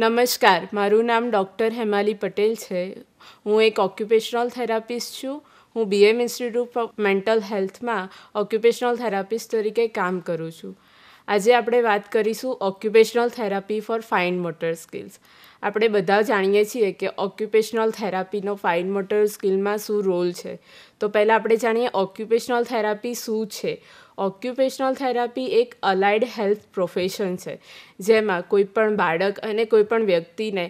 નમસ્કાર મારું નામ ડૉક્ટર હેમાલી પટેલ છે હું એક ઓક્યુપેશનલ થેરાપિસ્ટ છું હું બીએમ ઇન્સ્ટિટ્યૂટ ઓફ મેન્ટલ હેલ્થમાં ઓક્યુપેશનલ થેરાપિસ્ટ તરીકે કામ કરું છું આજે આપણે વાત કરીશું occupational therapy for fine motor skills આપણે બધા જાણીએ છીએ કે ઓક્યુપેશનલ થેરાપીનો ફાઇન મોટર સ્કિલમાં શું રોલ છે તો પહેલાં આપણે જાણીએ ઓક્યુપેશનલ થેરાપી શું છે ઓક્યુપેશનલ થેરાપી એક અલાઇડ હેલ્થ પ્રોફેશન છે જેમાં કોઈપણ બાળક અને કોઈપણ વ્યક્તિને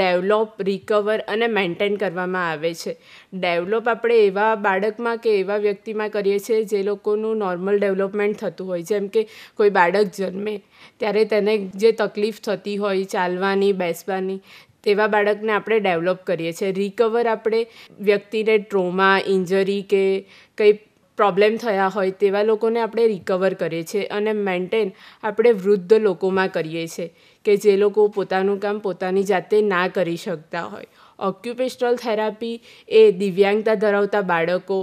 ડેવલોપ રિકવર અને મેન્ટેન કરવામાં આવે છે ડેવલોપ આપણે એવા બાળકમાં કે એવા વ્યક્તિમાં કરીએ છીએ જે લોકોનું નોર્મલ ડેવલપમેન્ટ થતું હોય જેમ કે કોઈ બાળક જન્મે ત્યારે તેને જે તકલીફ થતી હોય ચાલવાની બેસવાની તેવા બાળકને આપણે ડેવલપ કરીએ છીએ રિકવર આપણે વ્યક્તિને ટ્રોમા ઇન્જરી કે કંઈ પ્રોબ્લેમ થયા હોય તેવા લોકોને આપણે રિકવર કરીએ છીએ અને મેન્ટેન આપણે વૃદ્ધ લોકોમાં કરીએ છીએ કે જે લોકો પોતાનું કામ પોતાની જાતે ના કરી શકતા હોય ઓક્યુપેશનલ થેરાપી એ દિવ્યાંગતા ધરાવતા બાળકો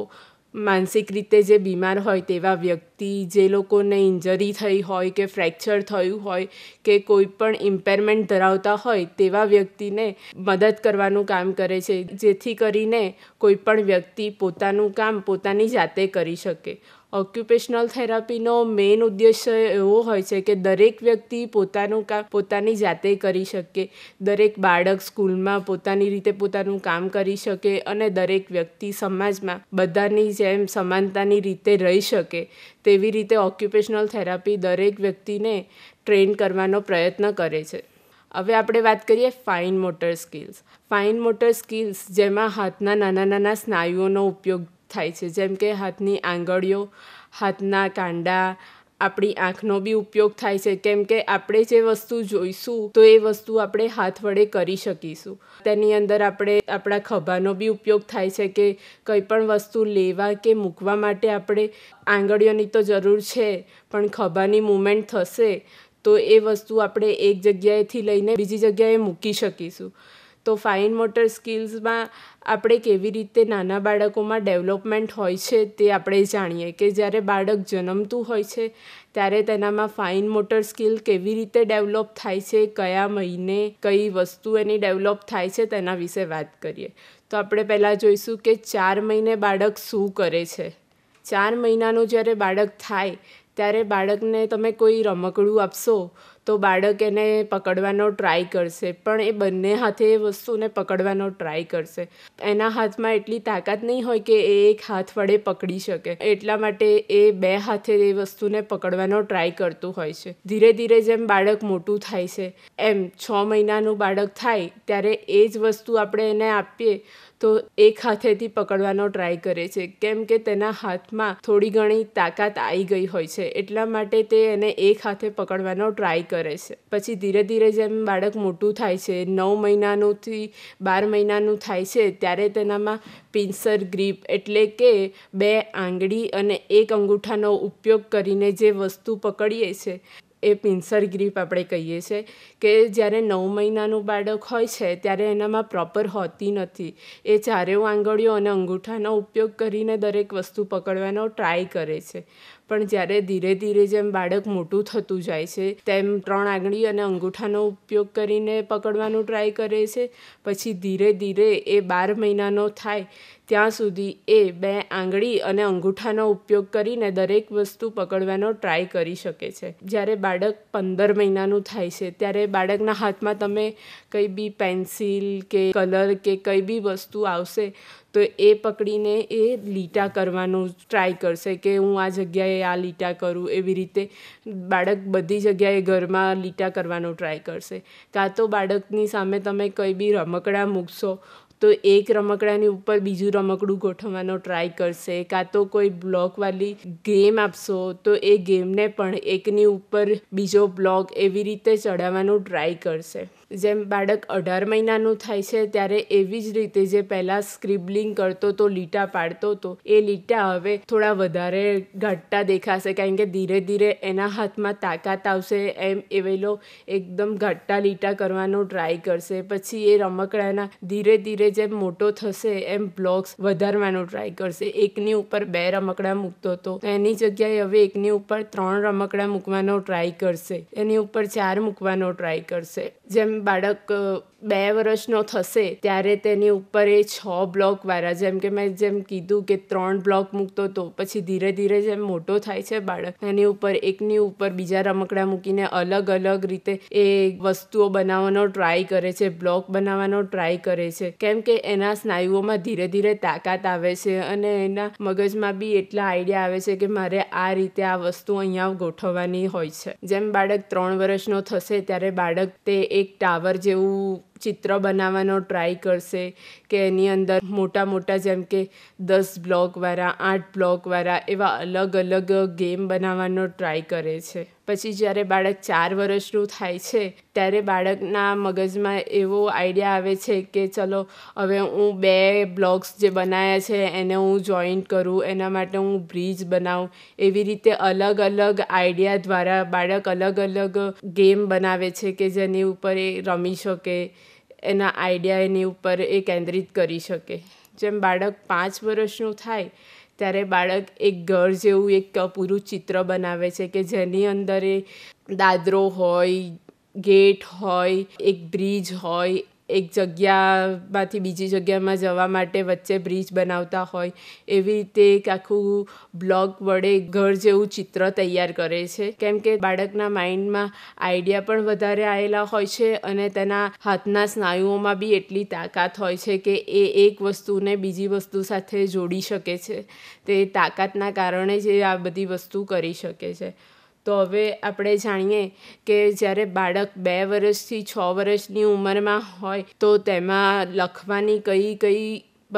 માનસિક રીતે જે બીમાર હોય તેવા વ્યક્તિ જે લોકોને ઇન્જરી થઈ હોય કે ફ્રેક્ચર થયું હોય કે કોઈપણ ઇમ્પેરમેન્ટ ધરાવતા હોય તેવા વ્યક્તિને મદદ કરવાનું કામ કરે છે જેથી કરીને કોઈપણ વ્યક્તિ પોતાનું કામ પોતાની જાતે કરી શકે ઓક્યુપેશનલ થેરાપીનો મેઇન ઉદ્દેશ્ય એવો હોય છે કે દરેક વ્યક્તિ પોતાનું કામ પોતાની જાતે કરી શકે દરેક બાળક સ્કૂલમાં પોતાની રીતે પોતાનું કામ કરી શકે અને દરેક વ્યક્તિ સમાજમાં બધાની જેમ સમાનતાની રીતે રહી શકે તેવી રીતે ઓક્યુપેશનલ થેરાપી દરેક વ્યક્તિને ટ્રેન કરવાનો પ્રયત્ન કરે છે હવે આપણે વાત કરીએ fine motor skills fine motor skills જેમાં હાથના નાના નાના સ્નાયુઓનો ઉપયોગ થાય છે જેમ કે હાથની આંગળીઓ હાથના કાંડા આપણી આંખનો બી ઉપયોગ થાય છે કેમ કે આપણે જે વસ્તુ જોઈશું તો એ વસ્તુ આપણે હાથ વડે કરી શકીશું તેની અંદર આપણે આપણા ખભાનો બી ઉપયોગ થાય છે કે કંઈ પણ વસ્તુ લેવા કે મૂકવા માટે આપણે આંગળીઓની તો જરૂર છે પણ ખભાની મુમેન્ટ થશે તો એ વસ્તુ આપણે એક જગ્યાએથી લઈને બીજી જગ્યાએ મૂકી શકીશું તો ફાઇન મોટર સ્કિલ્સમાં આપણે કેવી રીતે નાના બાળકોમાં ડેવલપમેન્ટ હોય છે તે આપણે જાણીએ કે જ્યારે બાળક જન્મતું હોય છે ત્યારે તેનામાં ફાઇન મોટર સ્કિલ કેવી રીતે ડેવલપ થાય છે કયા મહિને કઈ વસ્તુ એની ડેવલપ થાય છે તેના વિશે વાત કરીએ તો આપણે પહેલાં જોઈશું કે ચાર મહિને બાળક શું કરે છે ચાર મહિનાનું જ્યારે બાળક થાય ત્યારે બાળકને તમે કોઈ રમકડું આપશો તો બાળક એને પકડવાનો ટ્રાય કરશે પણ એ બંને હાથે એ વસ્તુને પકડવાનો ટ્રાય કરશે એના હાથમાં એટલી તાકાત નહીં હોય કે એ એક હાથ વડે પકડી શકે એટલા માટે એ બે હાથે એ વસ્તુને પકડવાનો ટ્રાય કરતું હોય છે ધીરે ધીરે જેમ બાળક મોટું થાય છે એમ છ મહિનાનું બાળક થાય ત્યારે એ જ વસ્તુ આપણે એને આપીએ તો એક હાથેથી પકડવાનો ટ્રાય કરે છે કેમ કે તેના હાથમાં થોડી ઘણી તાકાત આવી ગઈ હોય છે એટલા માટે તે એને એક હાથે પકડવાનો ટ્રાય કરે છે પછી ધીરે ધીરે જેમ બાળક મોટું થાય છે નવ મહિનાનુંથી બાર મહિનાનું થાય છે ત્યારે તેનામાં પિન્સર ગ્રીપ એટલે કે બે આંગળી અને એક અંગૂઠાનો ઉપયોગ કરીને જે વસ્તુ પકડીએ છે એ પિન્સર ગ્રીપ આપણે કહીએ છીએ કે જ્યારે નવ મહિનાનું બાળક હોય છે ત્યારે એનામાં પ્રોપર હોતી નથી એ ચારેય આંગળીઓ અને અંગૂઠાનો ઉપયોગ કરીને દરેક વસ્તુ પકડવાનો ટ્રાય કરે છે પણ જ્યારે ધીરે ધીરે જેમ બાળક મોટું થતું જાય છે તેમ ત્રણ આંગળી અને અંગૂઠાનો ઉપયોગ કરીને પકડવાનું ટ્રાય કરે છે પછી ધીરે ધીરે એ બાર મહિનાનો થાય ત્યાં સુધી એ બે આંગળી અને અંગૂઠાનો ઉપયોગ કરીને દરેક વસ્તુ પકડવાનો ટ્રાય કરી શકે છે જ્યારે બાળક પંદર મહિનાનું થાય છે ત્યારે બાળકના હાથમાં તમે કંઈ બી પેન્સિલ કે કલર કે કંઈ બી વસ્તુ આવશે તો એ પકડીને એ લીટા કરવાનું ટ્રાય કરશે કે હું આ જગ્યાએ આ લીટા કરું એવી રીતે બાળક બધી જગ્યાએ ઘરમાં લીટા કરવાનો ટ્રાય કરશે કાં તો બાળકની સામે તમે કંઈ બી રમકડાં મૂકશો તો એક રમકડાની ઉપર બીજું રમકડું ગોઠવવાનો ટ્રાય કરશે કાં તો કોઈ બ્લોકવાળી ગેમ આપશો તો એ ગેમને પણ એકની ઉપર બીજો બ્લોક એવી રીતે ચડાવવાનો ટ્રાય કરશે જેમ બાળક અઢાર મહિનાનું થાય છે ત્યારે એવી જ રીતે જે પહેલાં સ્ક્રિબલિંગ કરતો તો લીટા પાડતો હતો એ લીટા હવે થોડા વધારે ઘટતા દેખાશે કારણ કે ધીરે ધીરે એના હાથમાં તાકાત આવશે એમ એવેલો એકદમ ઘટતા લીટા કરવાનો ટ્રાય કરશે પછી એ રમકડાના ધીરે ધીરે જેમ મોટો થશે એમ બ્લોક્સ વધારવાનો ટ્રાય કરશે એકની ઉપર બે રમકડા મૂકતો હતો એની જગ્યાએ હવે એકની ઉપર ત્રણ રમકડા મૂકવાનો ટ્રાય કરશે એની ઉપર ચાર મૂકવાનો ટ્રાય કરશે જેમ બાળક બે વર્ષનો થશે ત્યારે તેની ઉપર એ છ બ્લોકવાળા જેમ કે મેં જેમ કીધું કે ત્રણ બ્લોક મૂકતો હતો પછી ધીરે ધીરે જેમ મોટો થાય છે બાળક એની ઉપર એકની ઉપર બીજા રમકડા મૂકીને અલગ અલગ રીતે એ વસ્તુઓ બનાવવાનો ટ્રાય કરે છે બ્લોક બનાવવાનો ટ્રાય કરે છે કેમ કે એના સ્નાયુઓમાં ધીરે ધીરે તાકાત આવે છે અને એના મગજમાં બી એટલા આઈડિયા આવે છે કે મારે આ રીતે આ વસ્તુ અહીંયા ગોઠવવાની હોય છે જેમ બાળક ત્રણ વર્ષનો થશે ત્યારે બાળક તે એક ટાવર જેવું ચિત્ર બનાવવાનો ટ્રાય કરશે કે એની અંદર મોટા મોટા જેમ કે દસ બ્લોકવાળા આઠ બ્લોકવાળા એવા અલગ અલગ ગેમ બનાવવાનો ટ્રાય કરે છે પછી જ્યારે બાળક ચાર વર્ષનું થાય છે ત્યારે બાળકના મગજમાં એવો આઈડિયા આવે છે કે ચલો હવે હું બે બ્લોક્સ જે બનાવ્યા છે એને હું જોઈન્ટ કરું એના માટે હું બ્રિજ બનાવું એવી રીતે અલગ અલગ આઈડિયા દ્વારા બાળક અલગ અલગ ગેમ બનાવે છે કે જેની ઉપર એ રમી શકે એના આઈડિયા એની ઉપર એ કેન્દ્રિત કરી શકે જેમ બાળક પાંચ વર્ષનું થાય ત્યારે બાળક એક ઘર જેવું એક પૂરું ચિત્ર બનાવે છે કે જેની અંદર એ દાદરો હોય ગેટ હોય એક બ્રિજ હોય એક જગ્યામાંથી બીજી જગ્યામાં જવા માટે વચ્ચે બ્રિજ બનાવતા હોય એવી રીતે એક આખું બ્લોક વડે ઘર જેવું ચિત્ર તૈયાર કરે છે કેમ કે બાળકના માઇન્ડમાં આઈડિયા પણ વધારે આવેલા હોય છે અને તેના હાથના સ્નાયુઓમાં બી એટલી તાકાત હોય છે કે એ એક વસ્તુને બીજી વસ્તુ સાથે જોડી શકે છે તે તાકાતના કારણે જ એ આ બધી વસ્તુ કરી શકે છે તો હવે આપણે જાણીએ કે જ્યારે બાળક બે વર્ષથી છ વર્ષની ઉંમરમાં હોય તો તેમાં લખવાની કઈ કઈ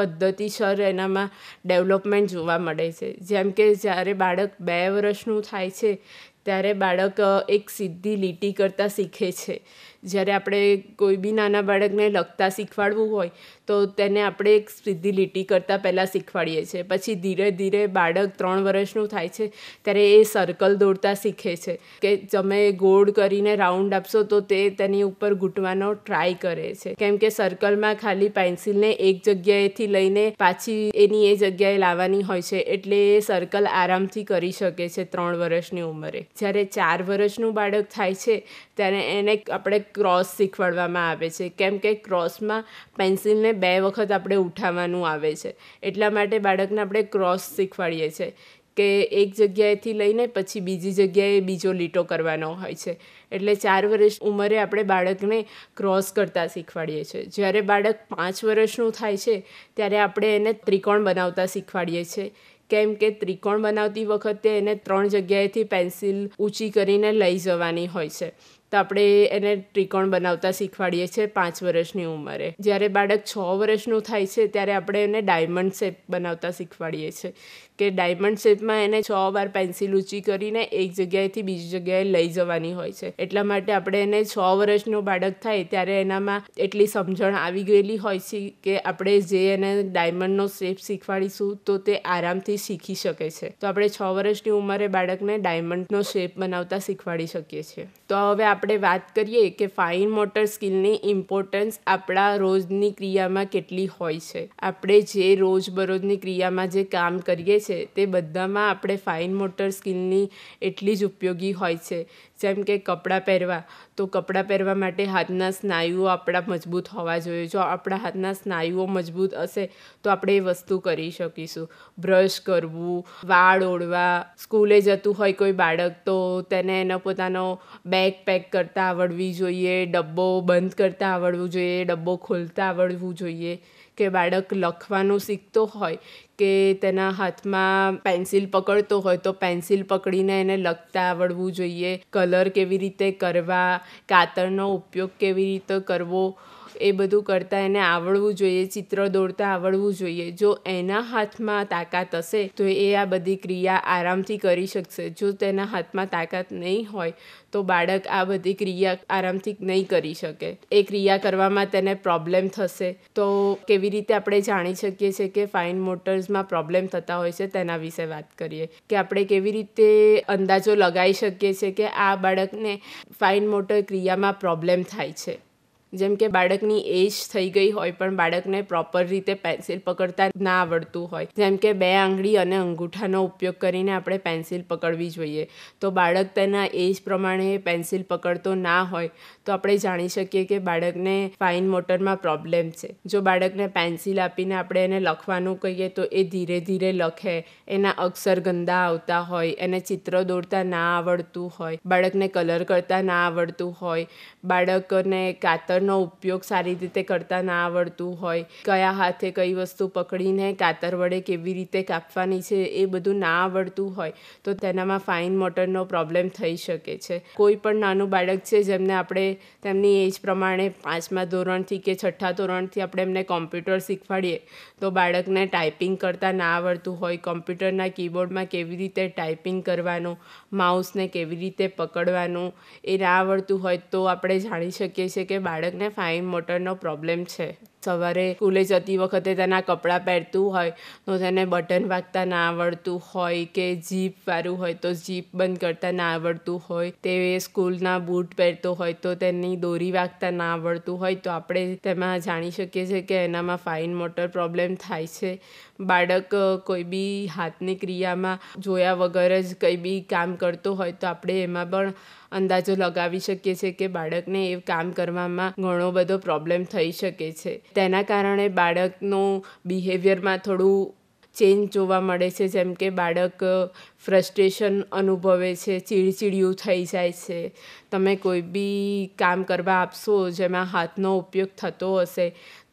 પદ્ધતિસર એનામાં ડેવલપમેન્ટ જોવા મળે છે જેમ કે જ્યારે બાળક બે વર્ષનું થાય છે ત્યારે બાળક એક સીધી લીટી કરતાં શીખે છે જ્યારે આપણે કોઈ બી નાના બાળકને લખતા શીખવાડવું હોય તો તેને આપણે એક સીધી લીટી કરતાં પહેલાં શીખવાડીએ છીએ પછી ધીરે ધીરે બાળક ત્રણ વર્ષનું થાય છે ત્યારે એ સર્કલ દોડતા શીખે છે કે તમે ગોળ કરીને રાઉન્ડ આપશો તો તે તેની ઉપર ઘૂંટવાનો ટ્રાય કરે છે કેમ કે સર્કલમાં ખાલી પેન્સિલને એક જગ્યાએથી લઈને પાછી એની એ જગ્યાએ લાવવાની હોય છે એટલે એ સર્કલ આરામથી કરી શકે છે ત્રણ વર્ષની ઉંમરે જ્યારે ચાર વર્ષનું બાળક થાય છે ત્યારે એને આપણે ક્રોસ શીખવાડવામાં આવે છે કેમ કે ક્રોસમાં પેન્સિલને બે વખત આપણે ઉઠાવવાનું આવે છે એટલા માટે બાળકને આપણે ક્રોસ શીખવાડીએ છીએ કે એક જગ્યાએથી લઈને પછી બીજી જગ્યાએ બીજો લીટો કરવાનો હોય છે એટલે ચાર વર્ષ ઉંમરે આપણે બાળકને ક્રોસ કરતાં શીખવાડીએ છીએ જ્યારે બાળક પાંચ વર્ષનું થાય છે ત્યારે આપણે એને ત્રિકોણ બનાવતા શીખવાડીએ છીએ કેમ કે ત્રિકોણ બનાવતી વખતે એને ત્રણ જગ્યાએથી પેન્સિલ ઊંચી કરીને લઈ જવાની હોય છે તો આપણે એને ત્રિકોણ બનાવતા શીખવાડીએ છીએ પાંચ વર્ષની ઉંમરે જ્યારે બાળક છ વર્ષનું થાય છે ત્યારે આપણે એને ડાયમંડ શેપ બનાવતા શીખવાડીએ છીએ કે ડાયમંડ શેપમાં એને છ વાર પેન્સિલ ઊંચી કરીને એક જગ્યાએથી બીજી જગ્યાએ લઈ જવાની હોય છે એટલા માટે આપણે એને છ વર્ષનું બાળક થાય ત્યારે એનામાં એટલી સમજણ આવી ગયેલી હોય છે કે આપણે જે એને ડાયમંડનો શેપ શીખવાડીશું તો તે આરામથી શીખી શકે છે તો આપણે છ વર્ષની ઉંમરે બાળકને ડાયમંડનો શેપ બનાવતા શીખવાડી શકીએ છીએ તો હવે આપણે આપણે વાત કરીએ કે ફાઇન મોટર સ્કિલની ઇમ્પોર્ટન્સ આપણા રોજની ક્રિયામાં કેટલી હોય છે આપણે જે રોજબરોજની ક્રિયામાં જે કામ કરીએ છીએ તે બધામાં આપણે ફાઇન મોટર સ્કિલની એટલી જ ઉપયોગી હોય છે જેમ કે કપડાં પહેરવા તો કપડાં પહેરવા માટે હાથના સ્નાયુઓ આપણા મજબૂત હોવા જોઈએ જો આપણા હાથના સ્નાયુઓ મજબૂત હશે તો આપણે એ વસ્તુ કરી શકીશું બ્રશ કરવું વાળ ઓળવા સ્કૂલે જતું હોય કોઈ બાળક તો તેને એનો પોતાનો બેગ પેક કરતાં આવડવી જોઈએ ડબ્બો બંધ કરતાં આવડવું જોઈએ ડબ્બો ખોલતા આવડવું જોઈએ કે બાળક લખવાનું શીખતો હોય કે તેના હાથમાં પેન્સિલ પકડતો હોય તો પેન્સિલ પકડીને એને લખતા આવડવું જોઈએ કલર કેવી રીતે કરવા કાતરનો ઉપયોગ કેવી રીતે કરવો એ બધું કરતાં એને આવડવું જોઈએ ચિત્ર દોરતા આવડવું જોઈએ જો એના હાથમાં તાકાત હશે તો એ આ બધી ક્રિયા આરામથી કરી શકશે જો તેના હાથમાં તાકાત નહીં હોય તો બાળક આ બધી ક્રિયા આરામથી નહીં કરી શકે એ ક્રિયા કરવામાં તેને પ્રોબ્લેમ થશે તો કેવી રીતે આપણે જાણી શકીએ છીએ કે ફાઇન મોટર્સમાં પ્રોબ્લેમ થતા હોય છે તેના વિશે વાત કરીએ કે આપણે કેવી રીતે અંદાજો લગાવી શકીએ છીએ કે આ બાળકને ફાઇન મોટર ક્રિયામાં પ્રોબ્લેમ થાય છે જેમ કે બાળકની એજ થઈ ગઈ હોય પણ બાળકને પ્રોપર રીતે પેન્સિલ પકડતા ના આવડતું હોય જેમ કે બે આંગળી અને અંગૂઠાનો ઉપયોગ કરીને આપણે પેન્સિલ પકડવી જોઈએ તો બાળક તેના એજ પ્રમાણે પેન્સિલ પકડતો ના હોય તો આપણે જાણી શકીએ કે બાળકને ફાઇન મોટરમાં પ્રોબ્લેમ છે જો બાળકને પેન્સિલ આપીને આપણે એને લખવાનું કહીએ તો એ ધીરે ધીરે લખે એના અક્ષર ગંદા આવતા હોય એને ચિત્ર દોરતા ના આવડતું હોય બાળકને કલર કરતા ના આવડતું હોય બાળકને કાતર કાતરનો ઉપયોગ સારી રીતે કરતા ના આવડતું હોય કયા હાથે કઈ વસ્તુ પકડીને કાતર વડે કેવી રીતે કાપવાની છે એ બધું ના આવડતું હોય તો તેનામાં ફાઇન મોટરનો પ્રોબ્લેમ થઈ શકે છે કોઈ પણ નાનું બાળક છે જેમને આપણે તેમની એજ પ્રમાણે પાંચમા ધોરણથી કે છઠ્ઠા ધોરણથી આપણે એમને કોમ્પ્યુટર શીખવાડીએ તો બાળકને ટાઈપિંગ કરતાં ના આવડતું હોય કોમ્પ્યુટરના કીબોર્ડમાં કેવી રીતે ટાઈપિંગ કરવાનું માઉસને કેવી રીતે પકડવાનું એ ના આવડતું હોય તો આપણે જાણી શકીએ છીએ કે બાળક બાળકને ફાઇન મોટરનો પ્રોબ્લેમ છે સવારે સ્કૂલે જતી વખતે તેના કપડાં પહેરતું હોય તો તેને બટન વાગતા ના આવડતું હોય કે જીપ વાળું હોય તો જીપ બંધ કરતા ના આવડતું હોય તે સ્કૂલના બૂટ પહેરતો હોય તો તેની દોરી વાગતા ના આવડતું હોય તો આપણે તેમાં જાણી શકીએ છીએ કે એનામાં ફાઇન મોટર પ્રોબ્લેમ થાય છે બાળક કોઈ બી હાથની ક્રિયામાં જોયા વગર જ કંઈ બી કામ કરતો હોય તો આપણે એમાં પણ અંદાજો લગાવી શકીએ છીએ કે બાળકને એ કામ કરવામાં ઘણો બધો પ્રોબ્લેમ થઈ શકે છે તેના કારણે બાળકનું બિહેવિયરમાં થોડું ચેન્જ જોવા મળે છે જેમ કે બાળક ફ્રસ્ટ્રેશન અનુભવે છે ચીડચીડિયું થઈ જાય છે તમે કોઈ બી કામ કરવા આપશો જેમાં હાથનો ઉપયોગ થતો હશે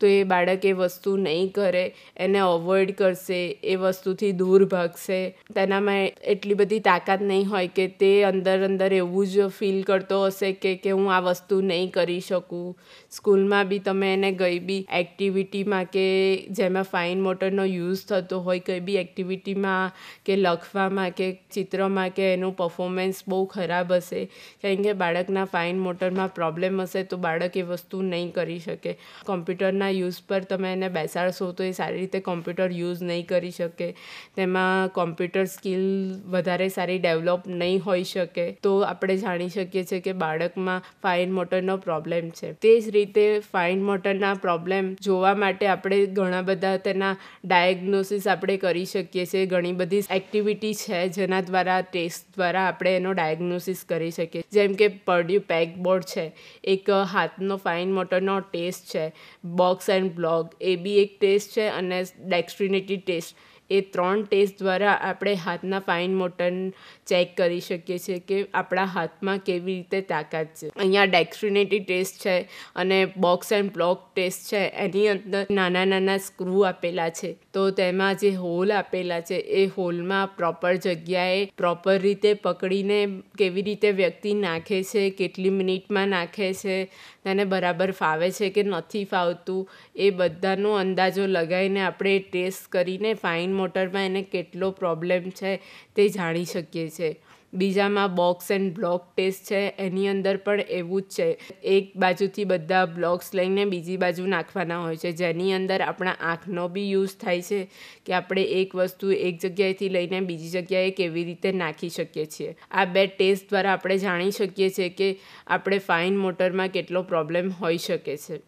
તો એ બાળક એ વસ્તુ નહીં કરે એને અવોઇડ કરશે એ વસ્તુથી દૂર ભાગશે તેનામાં એટલી બધી તાકાત નહીં હોય કે તે અંદર અંદર એવું જ ફીલ કરતો હશે કે કે હું આ વસ્તુ નહીં કરી શકું સ્કૂલમાં બી તમે એને કઈ બી એક્ટિવિટીમાં કે જેમાં ફાઇન મોટરનો યુઝ થતો હોય કઈ બી એક્ટિવિટીમાં કે લખવામાં કે કે ચિત્રમાં કે એનું પરફોર્મન્સ બહુ ખરાબ હશે કારણ કે બાળકના ફાઇન મોટરમાં પ્રોબ્લેમ હશે તો બાળક એ વસ્તુ નહીં કરી શકે કોમ્પ્યુટરના યુઝ પર તમે એને બેસાડશો તો એ સારી રીતે કોમ્પ્યુટર યુઝ નહીં કરી શકે તેમાં કોમ્પ્યુટર સ્કિલ વધારે સારી ડેવલપ નહીં હોઈ શકે તો આપણે જાણી શકીએ છીએ કે બાળકમાં ફાઇન મોટરનો પ્રોબ્લેમ છે તે જ રીતે ફાઇન મોટરના પ્રોબ્લેમ જોવા માટે આપણે ઘણા બધા તેના ડાયગ્નોસિસ આપણે કરી શકીએ છીએ ઘણી બધી એક્ટિવિટી છે જેના દ્વારા ટેસ્ટ દ્વારા આપણે એનો ડાયગ્નોસિસ કરી શકીએ જેમ કે પેક બોર્ડ છે એક હાથનો ફાઇન મોટરનો ટેસ્ટ છે બોક્સ એન્ડ બ્લોગ એ બી એક ટેસ્ટ છે અને ડેક્સ્ટ્રિનિટી ટેસ્ટ એ ત્રણ ટેસ્ટ દ્વારા આપણે હાથના ફાઇન મોટન ચેક કરી શકીએ છીએ કે આપણા હાથમાં કેવી રીતે તાકાત છે અહીંયા ડેક્સ્ટ્રિનેટી ટેસ્ટ છે અને બોક્સ એન્ડ બ્લોક ટેસ્ટ છે એની અંદર નાના નાના સ્ક્રૂ આપેલા છે તો તેમાં જે હોલ આપેલા છે એ હોલમાં પ્રોપર જગ્યાએ પ્રોપર રીતે પકડીને કેવી રીતે વ્યક્તિ નાખે છે કેટલી મિનિટમાં નાખે છે તેને બરાબર ફાવે છે કે નથી ફાવતું એ બધાનો અંદાજો લગાવીને આપણે ટેસ્ટ કરીને ફાઇન મોટરમાં એને કેટલો પ્રોબ્લેમ છે તે જાણી શકીએ છીએ બીજામાં બોક્સ એન્ડ બ્લોક ટેસ્ટ છે એની અંદર પણ એવું જ છે એક બાજુથી બધા બ્લોક્સ લઈને બીજી બાજુ નાખવાના હોય છે જેની અંદર આપણા આંખનો બી યુઝ થાય છે કે આપણે એક વસ્તુ એક જગ્યાએથી લઈને બીજી જગ્યાએ કેવી રીતે નાખી શકીએ છીએ આ બે ટેસ્ટ દ્વારા આપણે જાણી શકીએ છીએ કે આપણે ફાઇન મોટરમાં કેટલો પ્રોબ્લેમ હોઈ શકે છે